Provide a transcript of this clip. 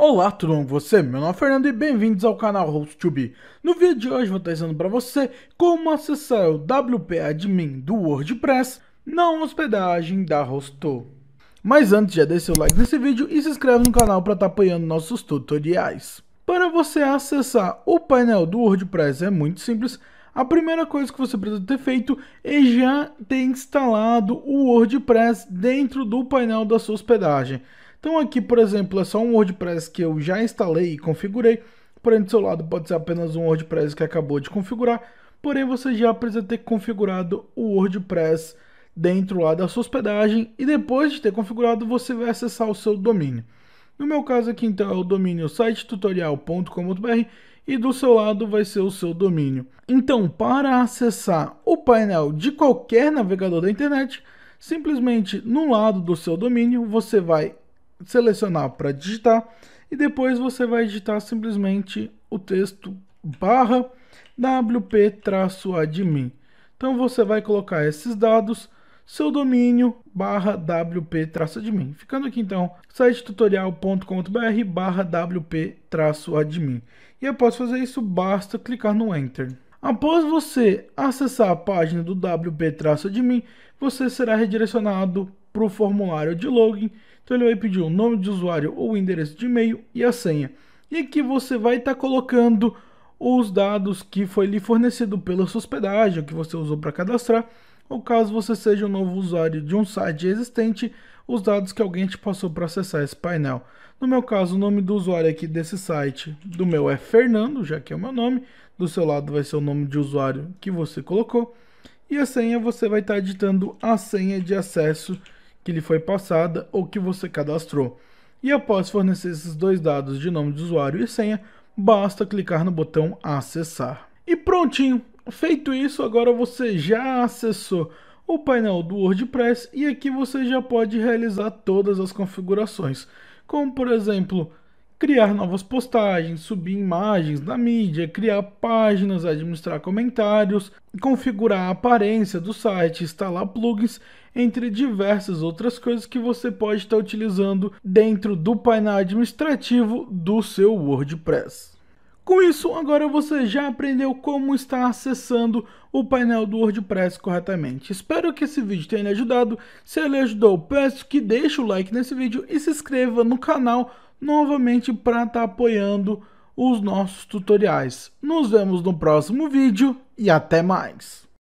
Olá, tudo bom com você? Meu nome é Fernando e bem-vindos ao canal host 2 No vídeo de hoje vou estar ensinando para você como acessar o WP Admin do WordPress na hospedagem da Hosto. Mas antes, já deixa o like nesse vídeo e se inscreve no canal para estar tá apoiando nossos tutoriais. Para você acessar o painel do WordPress é muito simples. A primeira coisa que você precisa ter feito é já ter instalado o WordPress dentro do painel da sua hospedagem. Então aqui, por exemplo, é só um WordPress que eu já instalei e configurei, porém do seu lado pode ser apenas um WordPress que acabou de configurar, porém você já precisa ter configurado o WordPress dentro lá da sua hospedagem e depois de ter configurado você vai acessar o seu domínio. No meu caso aqui então é o domínio sitetutorial.com.br e do seu lado vai ser o seu domínio. Então, para acessar o painel de qualquer navegador da internet, simplesmente no lado do seu domínio você vai selecionar para digitar e depois você vai digitar simplesmente o texto barra wp-admin. Então você vai colocar esses dados, seu domínio barra wp-admin. Ficando aqui então, site tutorial.com.br barra wp-admin. E após fazer isso, basta clicar no Enter. Após você acessar a página do wp-admin, você será redirecionado para o formulário de login. Então ele vai pedir o nome de usuário ou endereço de e-mail e a senha. E aqui você vai estar tá colocando os dados que foi lhe fornecido pela sua hospedagem, que você usou para cadastrar, ou caso você seja um novo usuário de um site existente, os dados que alguém te passou para acessar esse painel. No meu caso, o nome do usuário aqui desse site, do meu é Fernando, já que é o meu nome, do seu lado vai ser o nome de usuário que você colocou, e a senha você vai estar tá a senha de acesso que lhe foi passada ou que você cadastrou. E após fornecer esses dois dados de nome de usuário e senha, basta clicar no botão acessar. E prontinho! Feito isso, agora você já acessou o painel do WordPress e aqui você já pode realizar todas as configurações, como por exemplo criar novas postagens, subir imagens na mídia, criar páginas, administrar comentários, configurar a aparência do site, instalar plugins, entre diversas outras coisas que você pode estar utilizando dentro do painel administrativo do seu WordPress. Com isso, agora você já aprendeu como estar acessando o painel do WordPress corretamente. Espero que esse vídeo tenha lhe ajudado. Se ele ajudou, peço que deixe o like nesse vídeo e se inscreva no canal novamente para estar tá apoiando os nossos tutoriais. Nos vemos no próximo vídeo e até mais!